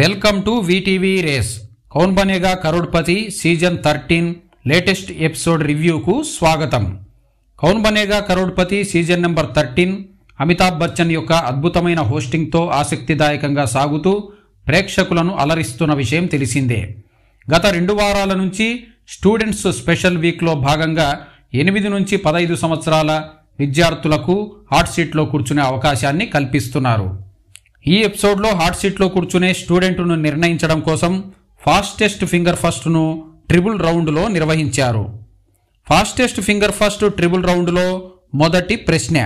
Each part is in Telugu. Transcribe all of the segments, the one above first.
welcome to VTV race Kaun Banega Crorepati season thirteen latest episode రివ్యూకు స్వాగతం Kaun Banega Crorepati season number thirteen Amitabh Bachchan యొక్క అద్భుతమైన హోస్టింగ్తో ఆసక్తిదాయకంగా సాగుతూ ప్రేక్షకులను అలరిస్తున్న విషయం తెలిసిందే గత రెండు వారాల నుంచి స్టూడెంట్స్ స్పెషల్ వీక్లో భాగంగా ఎనిమిది నుంచి పదహైదు సంవత్సరాల విద్యార్థులకు హాట్ సీట్లో కూర్చునే అవకాశాన్ని కల్పిస్తున్నారు ఈ ఎపిసోడ్లో హాట్ సీట్లో కూర్చునే స్టూడెంట్ను నిర్ణయించడం కోసం ఫాస్టెస్ట్ ఫింగర్ ఫస్ట్ను ట్రిబుల్ రౌండ్లో నిర్వహించారు ఫాస్టెస్ట్ ఫింగర్ ఫస్ట్ ట్రిబుల్ రౌండ్లో మొదటి ప్రశ్న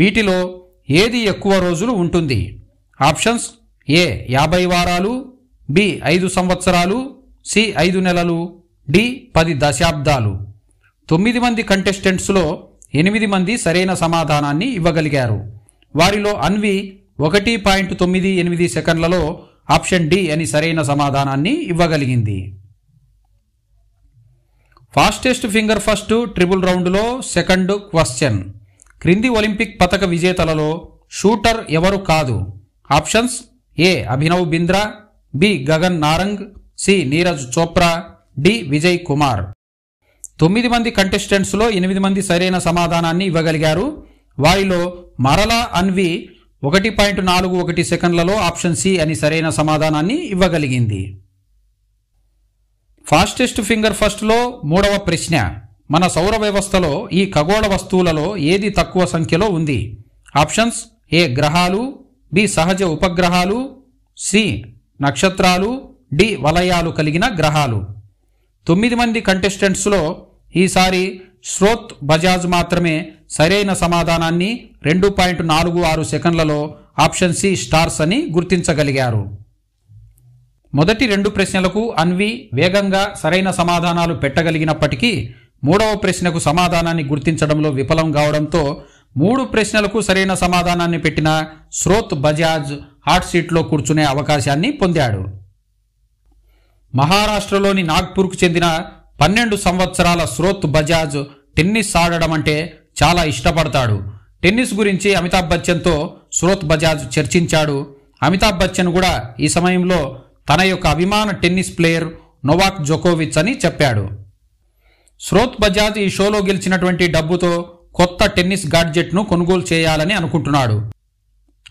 వీటిలో ఏది ఎక్కువ రోజులు ఉంటుంది ఆప్షన్స్ ఏ యాభై వారాలు బి ఐదు సంవత్సరాలు సి ఐదు నెలలు డి పది దశాబ్దాలు తొమ్మిది మంది కంటెస్టెంట్స్లో ఎనిమిది మంది సరైన సమాధానాన్ని ఇవ్వగలిగారు వారిలో అన్వి ఒకటి పాయింట్ తొమ్మిది ఎనిమిది సెకండ్లలో ఆప్షన్ డి అని సరైన సమాధానాన్ని ఇవ్వగలిగింది ఫాస్టెస్ట్ ఫింగర్ ఫస్ట్ ట్రిపుల్ రౌండ్లో సెకండ్ క్వశ్చన్ క్రింది ఒలింపిక్ పతక విజేతలలో షూటర్ ఎవరు కాదు options A Abhinav Bindra B Gagan Narang C Neeraj Chopra D Vijay Kumar తొమ్మిది మంది కంటెస్టెంట్స్లో ఎనిమిది మంది సరైన సమాధానాన్ని ఇవ్వగలిగారు వారిలో మరలా అన్వి ఒకటి పాయింట్ నాలుగు ఒకటి సెకండ్లలో ఆప్షన్ సి అని సరైన సమాధానాన్ని ఇవ్వగలిగింది ఫాస్టెస్ట్ ఫింగర్ ఫస్ట్లో మూడవ ప్రశ్న మన సౌర వ్యవస్థలో ఈ ఖగోళ వస్తువులలో ఏది తక్కువ సంఖ్యలో ఉంది ఆప్షన్స్ ఏ గ్రహాలు బి సహజ ఉపగ్రహాలు సి నక్షత్రాలు డి వలయాలు కలిగిన గ్రహాలు తొమ్మిది మంది కంటెస్టెంట్స్లో ఈసారి శ్రోత్ బజాజ్ మాత్రమే సరైన సమాధానాన్ని రెండు పాయింట్ నాలుగు ఆరు సెకండ్లలో ఆప్షన్ సి స్టార్స్ అని గుర్తించగలిగారు మొదటి రెండు ప్రశ్నలకు అన్వి వేగంగా సరైన సమాధానాలు పెట్టగలిగినప్పటికీ మూడవ ప్రశ్నకు సమాధానాన్ని గుర్తించడంలో విఫలం కావడంతో మూడు ప్రశ్నలకు సరైన సమాధానాన్ని పెట్టిన స్రోత్ బజాజ్ హాట్ సీట్లో కూర్చునే అవకాశాన్ని పొందాడు మహారాష్ట్రలోని నాగ్పూర్కు చెందిన పన్నెండు సంవత్సరాల శ్రోత్ బజాజ్ టెన్నిస్ ఆడడం అంటే చాలా ఇష్టపడతాడు టెన్నిస్ గురించి అమితాబ్ బచ్చన్తో శ్రోత్ బజాజ్ చర్చించాడు అమితాబ్ బచ్చన్ కూడా ఈ సమయంలో తన యొక్క అభిమాన టెన్నిస్ ప్లేయర్ నొవాక్ జోకోవిచ్ అని చెప్పాడు శ్రోత్ బజాజ్ ఈ షోలో గెలిచినటువంటి డబ్బుతో కొత్త టెన్నిస్ గాడ్జెట్ను కొనుగోలు చేయాలని అనుకుంటున్నాడు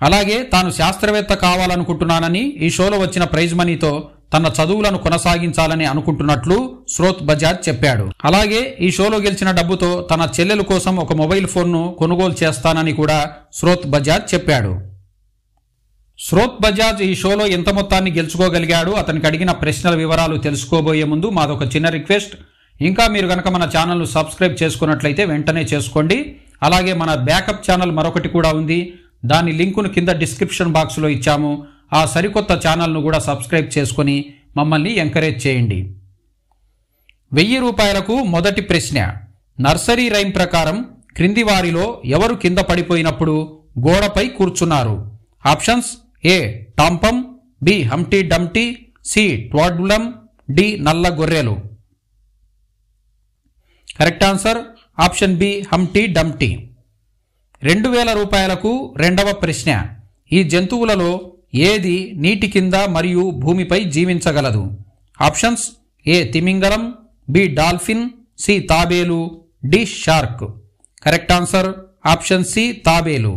అలాగే తాను శాస్త్రవేత్త కావాలనుకుంటున్నానని ఈ షోలో వచ్చిన ప్రైజ్ మనీతో తన చదువులను కొనసాగించాలని అనుకుంటున్నట్లు శ్రోత్ బజాజ్ చెప్పాడు అలాగే ఈ షోలో గెలిచిన డబ్బుతో తన చెల్లెల కోసం ఒక మొబైల్ ఫోన్ను కొనుగోలు చేస్తానని కూడా శ్రోత్ బజాజ్ చెప్పాడు శ్రోత్ బజాజ్ ఈ షోలో ఎంత మొత్తాన్ని గెలుచుకోగలిగాడు అతనికి అడిగిన ప్రశ్నల వివరాలు తెలుసుకోబోయే ముందు మాదొక చిన్న రిక్వెస్ట్ ఇంకా మీరు కనుక మన ఛానల్ను సబ్స్క్రైబ్ చేసుకున్నట్లయితే వెంటనే చేసుకోండి అలాగే మన బ్యాకప్ ఛానల్ మరొకటి కూడా ఉంది దాని లింకును కింద డిస్క్రిప్షన్ బాక్స్లో ఇచ్చాము ఆ సరికొత్త ఛానల్ను కూడా సబ్స్క్రైబ్ చేసుకొని మమ్మల్ని ఎంకరేజ్ చేయండి వెయ్యి రూపాయలకు మొదటి ప్రశ్న నర్సరీ రైమ్ ప్రకారం క్రింది వారిలో ఎవరు కింద పడిపోయినప్పుడు గోడపై కూర్చున్నారు ఆప్షన్స్ ఏ టాంపం B Humpty Dumpty C Tweedledum D నల్ల గొర్రెలు correct answer option B Humpty Dumpty రెండు వేల రూపాయలకు రెండవ ప్రశ్న ఈ జంతువులలో ఏది నీటి కింద మరియు భూమిపై జీవించగలదు ఆప్షన్స్ ఏ తిమింగలం బి డాల్ఫిన్ సి తాబేలు D shark correct answer option C తాబేలు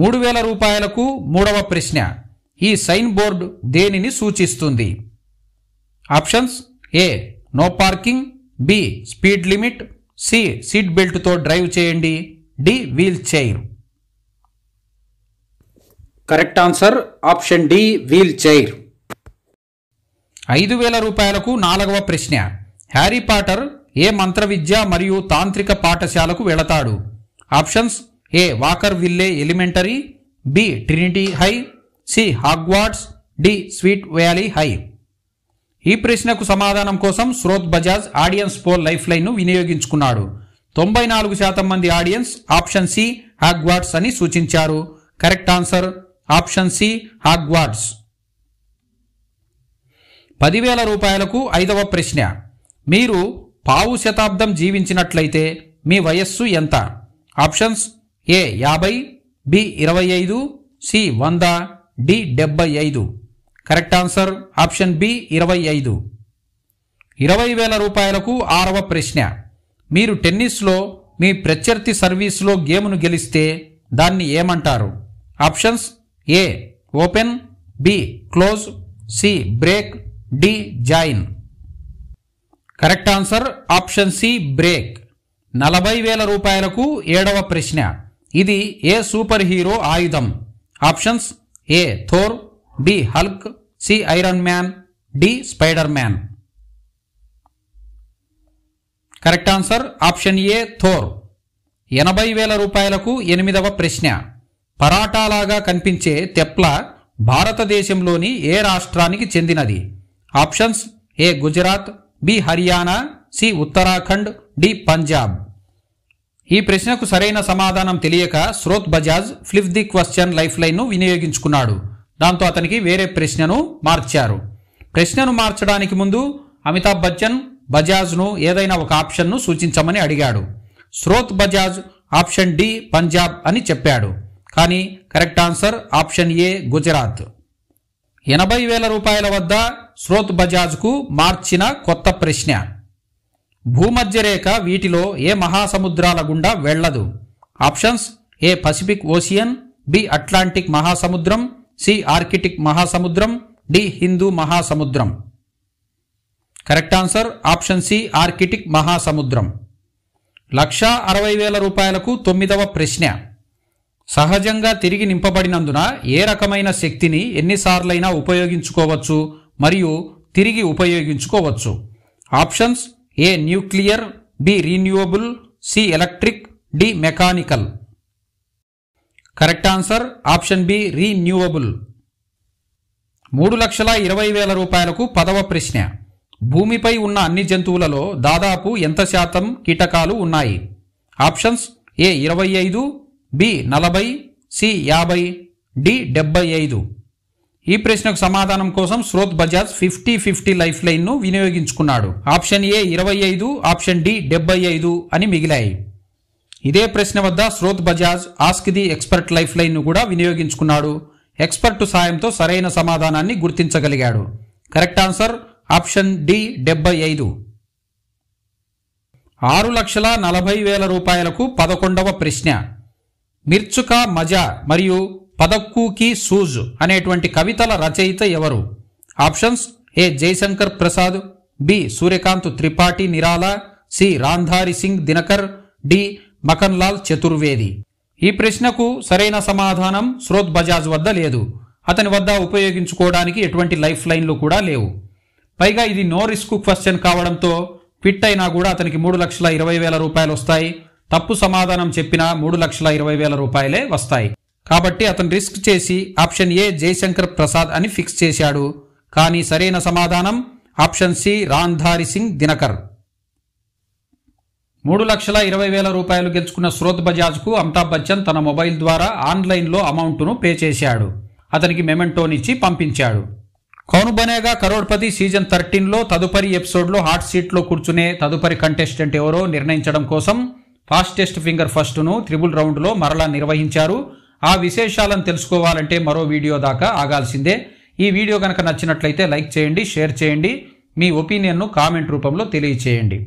మూడు వేల రూపాయలకు మూడవ ప్రశ్న ఈ సైన్ బోర్డు దేనిని సూచిస్తుంది options A no parking B speed limit C seat బెల్ట్తో డ్రైవ్ చేయండి D wheelchair correct answer option D wheelchair ఐదు వేల రూపాయలకు నాలుగవ ప్రశ్న హ్యారీ పాటర్ ఏ మంత్ర విద్య మరియు తాంత్రిక పాఠశాలకు వెళతాడు options A Walkerville elementary B Trinity High C Hogwarts D Sweet Valley High ఈ ప్రశ్నకు సమాధానం కోసం Shrot Bajaj audience poll life లైన్ను వినియోగించుకున్నాడు తొంభై నాలుగు శాతం మంది ఆడియన్స్ ఆప్షన్ సి హాగ్వాడ్స్ అని సూచించారు correct answer option C Hogwarts పదివేల రూపాయలకు ఐదవ ప్రశ్న మీరు పావు శతాబ్దం జీవించినట్లయితే మీ వయస్సు ఎంత ఆప్షన్స్ ఏ యాభై బి ఇరవై ఐదు సి వంద డి డెబ్బై ఐదు కరెక్ట్ ఆన్సర్ ఆప్షన్ బి ఇరవై ఐదు ఇరవై వేల రూపాయలకు ఆరవ ప్రశ్న మీరు టెన్నిస్లో మీ ప్రత్యర్థి సర్వీస్లో గేమ్ను గెలిస్తే దాన్ని ఏమంటారు options A open B close C break D join correct answer option C break నలభై వేల రూపాయలకు ఏడవ ప్రశ్న ఇది ఏ సూపర్ హీరో ఆయుధం options A Thor B Hulk C Iron Man D Spider Man correct answer option A Thor ఎనభై వేల రూపాయలకు ఎనిమిదవ ప్రశ్న పరాటాలాగా కనిపించే తెప్ల భారతదేశంలోని ఏ రాష్ట్రానికి చెందినది options A Gujarat B Haryana C Uttarakhand D Punjab ఈ ప్రశ్నకు సరైన సమాధానం తెలియక Shrot Bajaj flip the question life లైన్ను వినియోగించుకున్నాడు దాంతో అతనికి వేరే ప్రశ్నను మార్చారు ప్రశ్నను మార్చడానికి ముందు అమితాబ్ బచ్చన్ బజాజ్ను ఏదైనా ఒక ఆప్షన్ను సూచించమని అడిగాడు శ్రోత్ బజాజ్ ఆప్షన్ డి పంజాబ్ అని చెప్పాడు కానీ correct answer option A Gujarat ఎనభై వేల రూపాయల వద్ద స్రోత్ బజాజ్కు మార్చిన కొత్త ప్రశ్న భూమధ్యరేఖ వీటిలో ఏ మహాసముద్రాల గుండా వెళ్లదు options A Pacific Ocean B Atlantic మహాసముద్రం సి ఆర్కిటిక్ మహాసముద్రం డి హిందూ మహాసముద్రం correct answer option C Arctic మహాసముద్రం లక్షా అరవై వేల రూపాయలకు తొమ్మిదవ ప్రశ్న సహజంగా తిరిగి నింపబడినందున ఏ రకమైన శక్తిని ఎన్నిసార్లైనా ఉపయోగించుకోవచ్చు మరియు తిరిగి ఉపయోగించుకోవచ్చు options A nuclear B renewable C electric D mechanical correct answer option B renewable మూడు లక్షల ఇరవై వేల రూపాయలకు పదవ ప్రశ్న భూమిపై ఉన్న అన్ని జంతువులలో దాదాపు ఎంత శాతం కీటకాలు ఉన్నాయి ఆప్షన్స్ ఏ ఇరవై ఐదు బి నలభై సి యాభై డి డెబ్బై ఐదు ఈ ప్రశ్నకు సమాధానం కోసం Shrot Bajaj fifty fifty life లైన్ను వినియోగించుకున్నాడు ఆప్షన్ ఏ ఇరవై ఐదు ఆప్షన్ డి డెబ్బై ఐదు అని మిగిలాయి ఇదే ప్రశ్న వద్ద Shrot Bajaj ask the expert life లైన్ను కూడా వినియోగించుకున్నాడు ఎక్స్పర్ట్ సాయంతో సరైన సమాధానాన్ని గుర్తించగలిగాడు కరెక్ట్ ఆన్సర్ ఆప్షన్ డి డెబ్బై ఐదు ఆరు లక్షల నలభై వేల రూపాయలకు పదకొండవ ప్రశ్న మిర్చుకా మజా మరియు పదక్కుకి సూజ్ అనేటువంటి కవితల రచయిత ఎవరు options A Jaishankar Prasad B Suryakant Tripathi Nirala C Ramdhari Singh Dinkar D Makhanlal Chaturvedi ఈ ప్రశ్నకు సరైన సమాధానం శ్రోత్ బజాజ్ వద్ద లేదు అతని వద్ద ఉపయోగించుకోవడానికి ఎటువంటి లైఫ్ లైన్లు కూడా లేవు పైగా ఇది నో రిస్క్ క్వశ్చన్ కావడంతో ఫిట్ అయినా కూడా అతనికి మూడు లక్షల ఇరవై వేల రూపాయలు వస్తాయి తప్పు సమాధానం చెప్పినా మూడు లక్షల ఇరవై వేల రూపాయలే వస్తాయి కాబట్టి అతను రిస్క్ చేసి ఆప్షన్ ఏ జయశంకర్ ప్రసాద్ అని ఫిక్స్ చేశాడు కానీ సరైన సమాధానం ఆప్షన్ సి రాంధారి సింగ్ దినకర్ మూడు లక్షల ఇరవై వేల రూపాయలు గెలుచుకున్న శ్రోత్ బజాజ్కు అమితాబ్ బచ్చన్ తన మొబైల్ ద్వారా ఆన్లైన్లో అమౌంట్ను పే చేశాడు అతనికి మెమెంటోనిచ్చి పంపించాడు కౌను బనేగా కరోడ్పతి సీజన్ థర్టీన్లో తదుపరి ఎపిసోడ్లో హాట్ సీట్లో కూర్చునే తదుపరి కంటెస్టెంట్ ఎవరో నిర్ణయించడం కోసం ఫాస్టెస్ట్ ఫింగర్ ఫస్ట్ను త్రిబుల్ రౌండ్లో మరలా నిర్వహించారు ఆ విశేషాలను తెలుసుకోవాలంటే మరో వీడియో దాకా ఆగాల్సిందే ఈ వీడియో కనుక నచ్చినట్లయితే లైక్ చేయండి షేర్ చేయండి మీ ఒపీనియన్ను కామెంట్ రూపంలో తెలియచేయండి